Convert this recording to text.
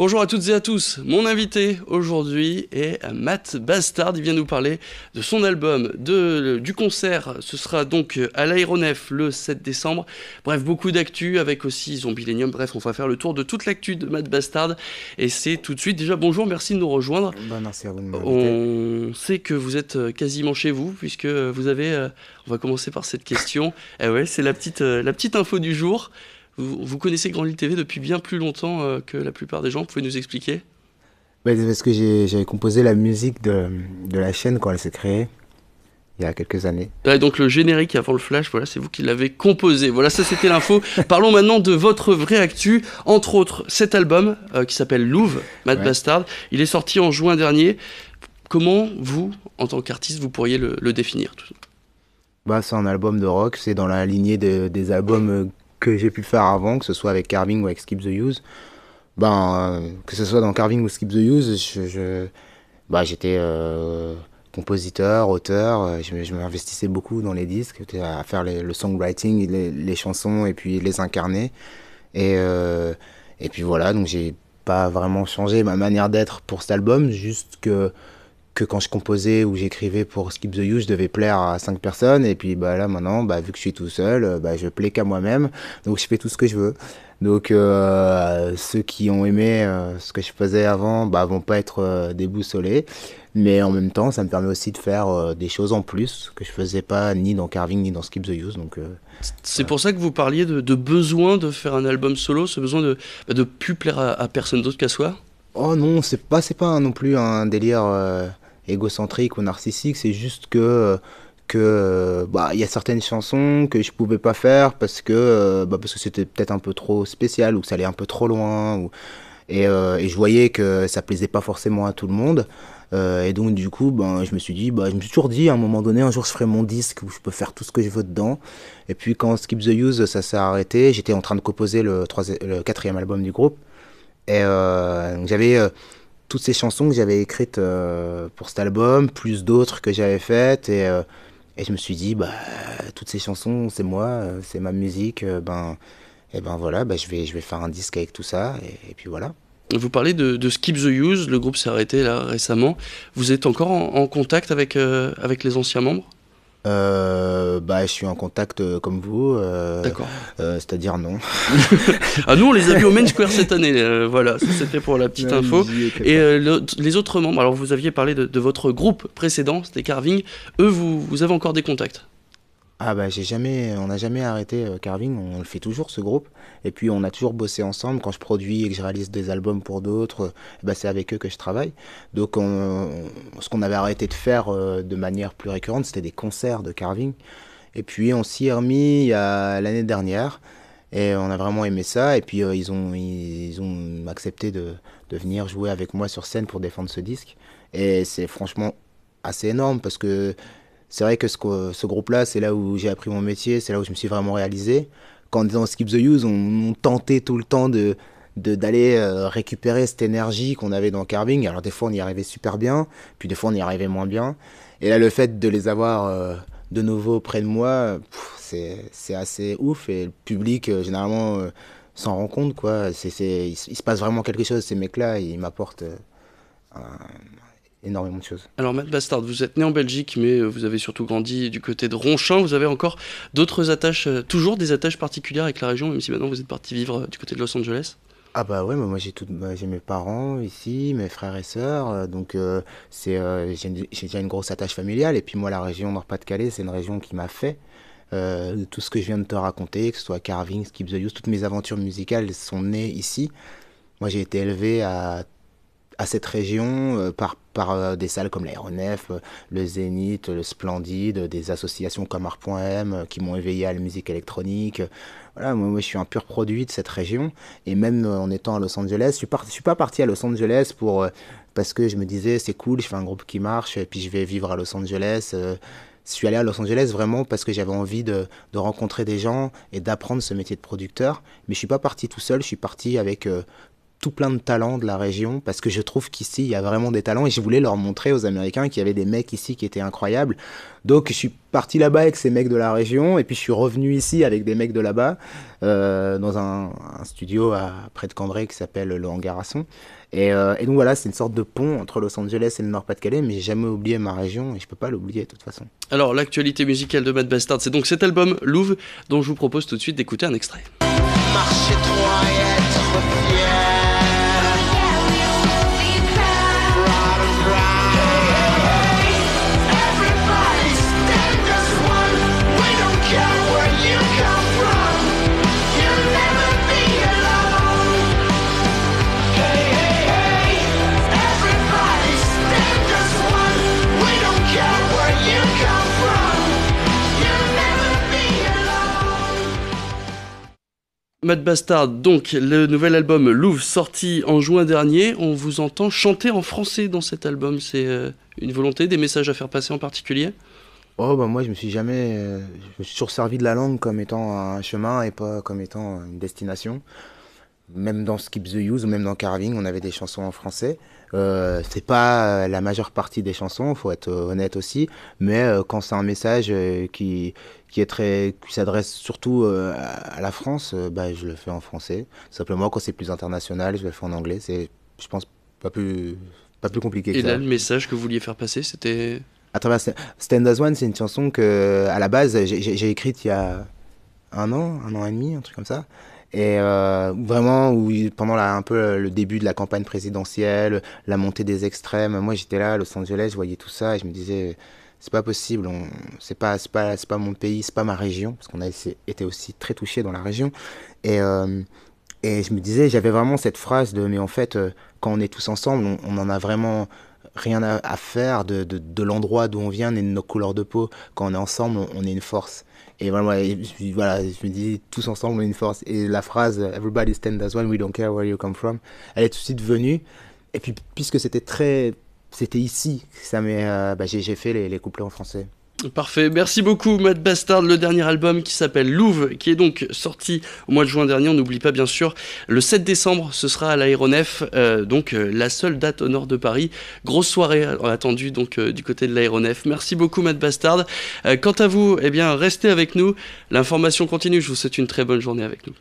Bonjour à toutes et à tous. Mon invité aujourd'hui est Matt Bastard. Il vient nous parler de son album, de, euh, du concert. Ce sera donc euh, à l'aéronef le 7 décembre. Bref, beaucoup d'actu avec aussi Zombilenium. Bref, on va faire le tour de toute l'actu de Matt Bastard. Et c'est tout de suite. Déjà, bonjour, merci de nous rejoindre. Bah, merci à vous on sait que vous êtes euh, quasiment chez vous puisque vous avez. on va commencer par cette question. eh ouais, c'est la petite, la petite info du jour. Vous, connaissez Grand Lille TV depuis bien plus longtemps euh, que la plupart des gens. Vous pouvez nous expliquer Ben Parce que j'avais composé la musique de, de, la chaîne quand elle s'est créée. Il y a quelques années. donc le générique avant le flash, voilà, c'est vous qui l'avez composé. Voilà, ça c'était l'info. Parlons maintenant de votre vrai actu. Entre autres, cet album euh, qui s'appelle Louvre, Mad Bastard. Il est sorti en juin dernier. Comment vous, en tant qu'artiste, vous pourriez le, définir bah, c'est un album de rock, c'est dans la lignée des albums euh, que j'ai pu faire avant, que ce soit avec Carving ou avec Skip the Use, ben, euh, que ce soit dans Carving ou Skip the Use, je, bah, j'étais euh, compositeur, auteur, euh, je, m'investissais beaucoup dans les disques, à faire le songwriting, les, les, chansons et puis les incarner. Et, et puis voilà, donc j'ai pas vraiment changé ma manière d'être pour cet album, juste que que quand je composais ou j'écrivais pour Skip the You, je devais plaire à cinq personnes. Et puis bah, là maintenant, bah, vu que je suis tout seul, euh, bah, je plais qu'à moi-même. Donc je fais tout ce que je veux. Donc euh, ceux qui ont aimé euh, ce que je faisais avant bah, vont pas être déboussolés. Mais en même temps, ça me permet aussi de faire des choses en plus que je faisais pas ni dans Carving ni dans Skip the Use. Donc c'est pour ça que vous parliez de, besoin de faire un album solo, ce besoin de bah, de plus plaire à, à personne d'autre qu'à soi. Oh non, c'est pas c'est pas hein, non plus un délire égocentrique ou narcissique, c'est juste que que bah il y a certaines chansons que je pouvais pas faire parce que bah, parce que c'était peut-être un peu trop spécial ou que ça allait un peu trop loin ou et, euh, et je voyais que ça plaisait pas forcément à tout le monde euh, et donc du coup ben, je me suis dit bah, je me suis toujours dit à un moment donné un jour je ferai mon disque où je peux faire tout ce que je veux dedans et puis quand Skip the Use ça s'est arrêté j'étais en train de composer le, troisième le quatrième album du groupe et euh, j'avais toutes ces chansons que j'avais écrites euh, pour cet album, plus d'autres que j'avais faites. Et, euh, et, je me suis dit, bah, toutes ces chansons, c'est moi, euh, c'est ma musique. ben, et ben voilà, bah, je, vais, je vais faire un disque avec tout ça. Et, puis voilà. Vous parlez de, Skip the Use, le groupe s'est arrêté là récemment. Vous êtes encore en, contact avec, avec les anciens membres euh, bah, je suis en contact euh, comme vous. Euh, c'est-à-dire non. ah, nous, on les a vus au Main Square cette année. voilà, c'était pour la petite ah, info. Et les autres membres, alors vous aviez parlé de, votre groupe précédent, c'était Carving. Eux, vous, vous avez encore des contacts ah bah j'ai jamais, on n'a jamais arrêté euh, Carving, on le fait toujours ce groupe. Et puis on a toujours bossé ensemble. Quand je produis et que je réalise des albums pour d'autres, euh, bah, c'est avec eux que je travaille. Donc on, ce qu'on avait arrêté de faire euh, de manière plus récurrente, c'était des concerts de Carving. Et puis on s'y est remis l'année dernière. Et on a vraiment aimé ça. Et puis ils, ont, ils, ont accepté de venir jouer avec moi sur scène pour défendre ce disque. Et c'est franchement assez énorme parce que c'est vrai que ce, ce groupe-là, c'est là où j'ai appris mon métier, c'est là où je me suis vraiment réalisé. Quand dans Skip the Use, on, on tentait tout le temps de d'aller euh, récupérer cette énergie qu'on avait dans Carving. Alors des fois on y arrivait super bien, puis des fois on y arrivait moins bien. Et là le fait de les avoir euh, de nouveau près de moi, c'est assez ouf. Et le public euh, généralement s'en rend compte. Quoi. il, il, se passe vraiment quelque chose. Ces mecs-là, ils m'apportent un, énormément de choses. Alors Matt Bastard, vous êtes né en Belgique, mais euh, vous avez surtout grandi du côté de Ronchin. Vous avez encore d'autres attaches, euh, toujours des attaches particulières avec la région, même si maintenant vous êtes parti vivre euh, du côté de Los Angeles ah bah ouais, moi j'ai mes parents ici, mes frères et sœurs, donc j'ai, déjà une grosse attache familiale. Et puis moi la région Nord-Pas-de-Calais, c'est une région qui m'a fait. tout ce que je viens de te raconter, que ce soit Carving, Skip the Use, toutes mes aventures musicales sont nées ici. Moi j'ai été élevé à à cette région euh, par, par euh, des salles comme l'Aéronef, euh, le Zénith, le Splendide, des associations comme Art.m qui m'ont éveillé à la musique électronique. Voilà, moi, je suis un pur produit de cette région. Et même en étant à Los Angeles, je suis, suis pas parti à Los Angeles pour parce que je me disais c'est cool, je fais un groupe qui marche et puis je vais vivre à Los Angeles. Je suis allé à Los Angeles vraiment parce que j'avais envie de, rencontrer des gens et d'apprendre ce métier de producteur. Mais je suis pas parti tout seul, je suis parti avec tout plein de talents de la région parce que je trouve qu'ici il y a vraiment des talents et je voulais leur montrer aux Américains qu'il y avait des mecs ici qui étaient incroyables. Donc je suis parti là-bas avec ces mecs de la région et puis je suis revenu ici avec des mecs de là-bas euh, dans un, studio à, près de Cambrai qui s'appelle le Hangar euh, Et, donc voilà, c'est une sorte de pont entre Los Angeles et le Nord-Pas-de-Calais, mais j'ai jamais oublié ma région et je peux pas l'oublier de toute façon. Alors l'actualité musicale de Mad Bastard, c'est donc cet album Louvre dont je vous propose tout de suite d'écouter un extrait. Mad Bastard, donc le nouvel album Louvre sorti en juin dernier, on vous entend chanter en français dans cet album. C'est euh, une volonté, des messages à faire passer en particulier Oh bah moi je me suis jamais, euh, je me suis toujours servi de la langue comme étant un chemin et pas comme étant une destination. Même dans Skip the Use ou même dans Carving, on avait des chansons en français. Euh, c'est pas euh, la majeure partie des chansons, faut être euh, honnête aussi, mais quand c'est un message qui qui est très qui s'adresse surtout à la France, bah je le fais en français. Simplement quand c'est plus international, je le fais en anglais, c'est je pense pas plus pas plus compliqué que Et là le message que vous vouliez faire passer, c'était à travers bah, Stand As One, c'est une chanson que à la base j'ai écrite il y a un an, un an et demi, un truc comme ça et euh, vraiment où pendant un peu euh, le début de la campagne présidentielle, la montée des extrêmes, moi j'étais là à Los Angeles, je voyais tout ça et je me disais c'est pas possible, c'est pas c'est pas, pas mon pays, c'est pas ma région parce qu'on a été aussi très touché dans la région euh, et je me disais j'avais vraiment cette phrase de mais en fait quand on est tous ensemble, on, on en a vraiment rien à, faire de, l'endroit d'où on vient et de nos couleurs de peau. Quand on est ensemble, on est une force. Et voilà, je me dis, tous ensemble, une force. Et la phrase Everybody stand as one, we don't care where you come from, elle est tout de suite venue. Et puis, puisque c'était très. C'était ici que ça m'est. Euh, bah, j'ai fait les, les couplets en français. Parfait, merci beaucoup Matt Bastard, le dernier album qui s'appelle Louvre, qui est donc sorti au mois de juin dernier, on n'oublie pas bien sûr, le 7 décembre ce sera à l'aéronef, euh, donc euh, la seule date au nord de Paris, grosse soirée euh, attendue donc du côté de l'aéronef, merci beaucoup Matt Bastard, quant à vous, eh bien restez avec nous, l'information continue, je vous souhaite une très bonne journée avec nous.